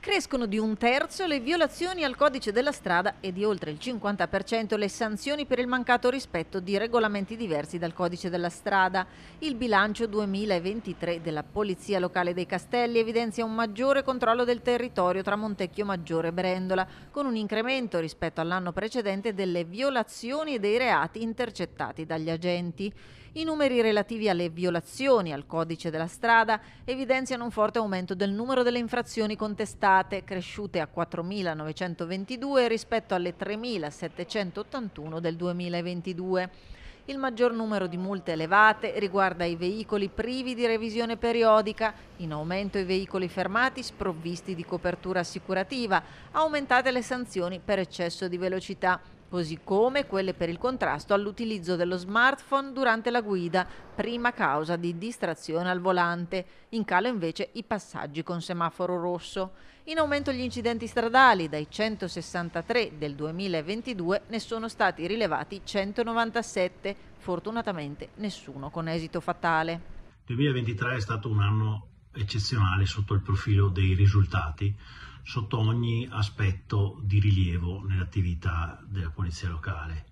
Crescono di un terzo le violazioni al codice della strada e di oltre il 50% le sanzioni per il mancato rispetto di regolamenti diversi dal codice della strada. Il bilancio 2023 della Polizia Locale dei Castelli evidenzia un maggiore controllo del territorio tra Montecchio Maggiore e Brendola, con un incremento rispetto all'anno precedente delle violazioni e dei reati intercettati dagli agenti. I numeri relativi alle violazioni al codice della strada evidenziano un forte aumento del numero delle infrazioni contestate testate, cresciute a 4.922 rispetto alle 3.781 del 2022. Il maggior numero di multe elevate riguarda i veicoli privi di revisione periodica, in aumento i veicoli fermati sprovvisti di copertura assicurativa, aumentate le sanzioni per eccesso di velocità così come quelle per il contrasto all'utilizzo dello smartphone durante la guida, prima causa di distrazione al volante, in calo invece i passaggi con semaforo rosso. In aumento gli incidenti stradali, dai 163 del 2022 ne sono stati rilevati 197, fortunatamente nessuno con esito fatale. Il 2023 è stato un anno eccezionale sotto il profilo dei risultati, sotto ogni aspetto di rilievo nell'attività della polizia locale,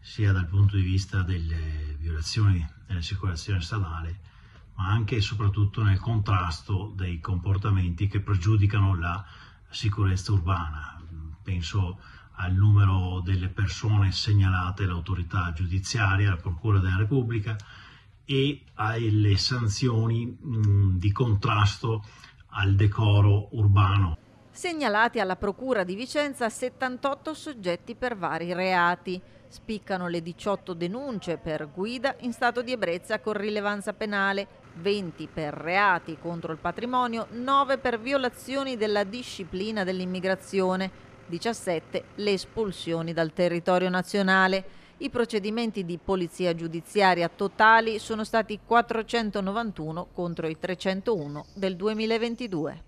sia dal punto di vista delle violazioni dell'assicurazione stradale, ma anche e soprattutto nel contrasto dei comportamenti che pregiudicano la sicurezza urbana. Penso al numero delle persone segnalate all'autorità giudiziaria, alla Procura della Repubblica, e alle sanzioni mm, di contrasto al decoro urbano. Segnalati alla Procura di Vicenza 78 soggetti per vari reati. Spiccano le 18 denunce per guida in stato di ebbrezza con rilevanza penale, 20 per reati contro il patrimonio, 9 per violazioni della disciplina dell'immigrazione, 17 le espulsioni dal territorio nazionale. I procedimenti di polizia giudiziaria totali sono stati 491 contro i 301 del 2022.